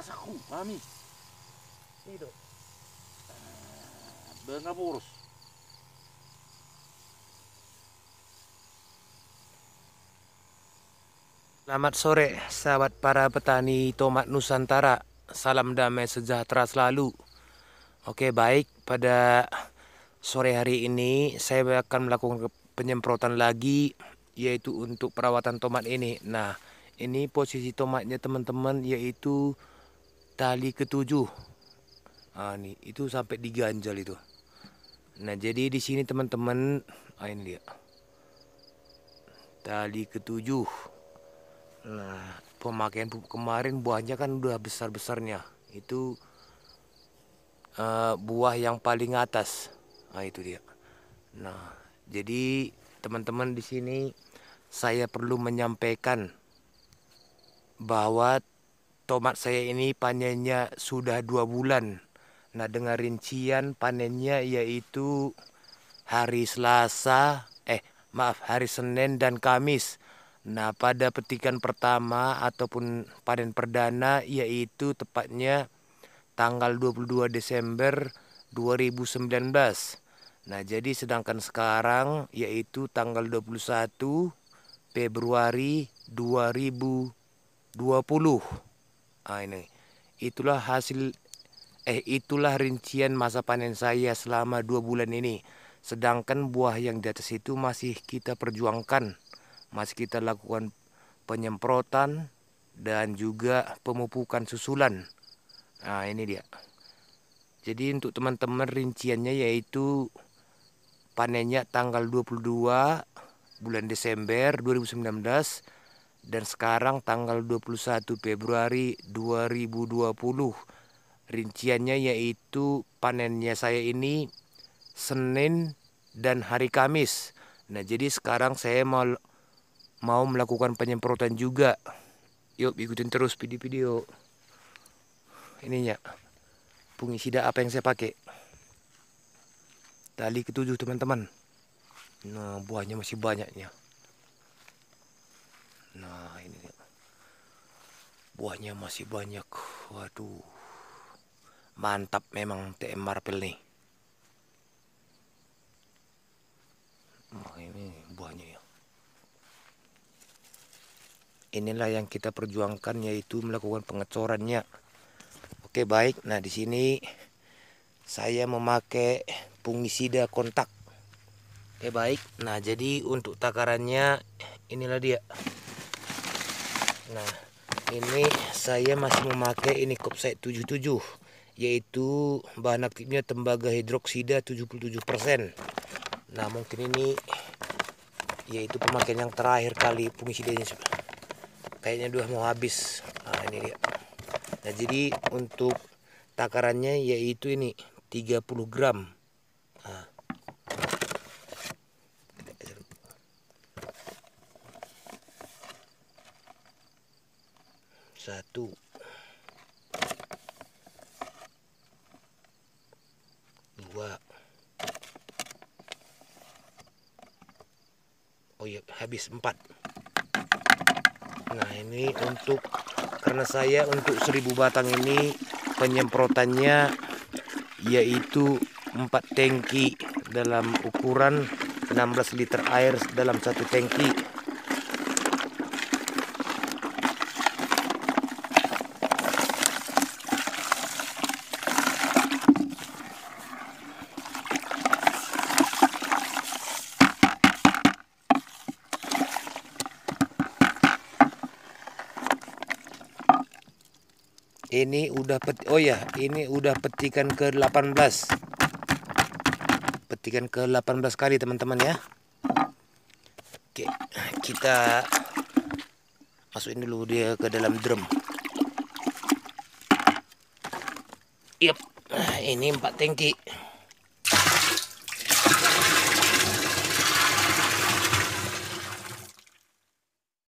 kasaku mami sido eh, benga burus Selamat sore, sahabat para petani tomat Nusantara. Salam damai sejahtera selalu. Oke, baik. Pada sore hari ini, saya akan melakukan penyemprotan lagi, yaitu untuk perawatan tomat ini. Nah, ini posisi tomatnya teman-teman, yaitu tali ketujuh. Ah ini itu sampai diganjal itu. Nah, jadi di sini teman-teman, ah ini dia. Tali ketujuh. Nah, pemakaian pupuk kemarin buahnya kan udah besar-besarnya. Itu uh, buah yang paling atas. Nah, itu dia. Nah, jadi teman-teman di sini saya perlu menyampaikan bahwa tomat saya ini panennya sudah dua bulan. Nah dengan rincian panennya yaitu hari Selasa, eh maaf hari Senin dan Kamis. Nah pada petikan pertama ataupun panen perdana yaitu tepatnya tanggal 22 Desember 2019. Nah jadi sedangkan sekarang yaitu tanggal 21 Februari 2020. Ah, ini. Itulah hasil eh itulah rincian masa panen saya selama dua bulan ini. Sedangkan buah yang di atas itu masih kita perjuangkan. Masih kita lakukan penyemprotan dan juga pemupukan susulan. Nah, ini dia. Jadi untuk teman-teman rinciannya yaitu panennya tanggal 22 bulan Desember 2019 dan sekarang tanggal 21 Februari 2020 rinciannya yaitu panennya saya ini Senin dan hari Kamis nah jadi sekarang saya mau mau melakukan penyemprotan juga yuk ikutin terus video-video ininya fungisida apa yang saya pakai tali ketujuh teman-teman nah buahnya masih banyaknya buahnya masih banyak waduh mantap memang TM Marvel nih oh, ini buahnya ya inilah yang kita perjuangkan yaitu melakukan pengecorannya oke baik nah di sini saya memakai fungisida kontak oke baik nah jadi untuk takarannya inilah dia nah ini saya masih memakai ini set 77 yaitu bahan aktifnya tembaga hidroksida 77% nah mungkin ini yaitu pemakaian yang terakhir kali fungisidanya kayaknya udah mau habis nah ini dia nah jadi untuk takarannya yaitu ini 30 gram satu dua oh iya habis empat nah ini untuk karena saya untuk seribu batang ini penyemprotannya yaitu empat tangki dalam ukuran 16 liter air dalam satu tangki Ini udah peti Oh ya, ini udah petikan ke-18. Petikan ke-18 kali, teman-teman ya. Oke, kita masukin dulu dia ke dalam drum. Yep, ini empat tangki.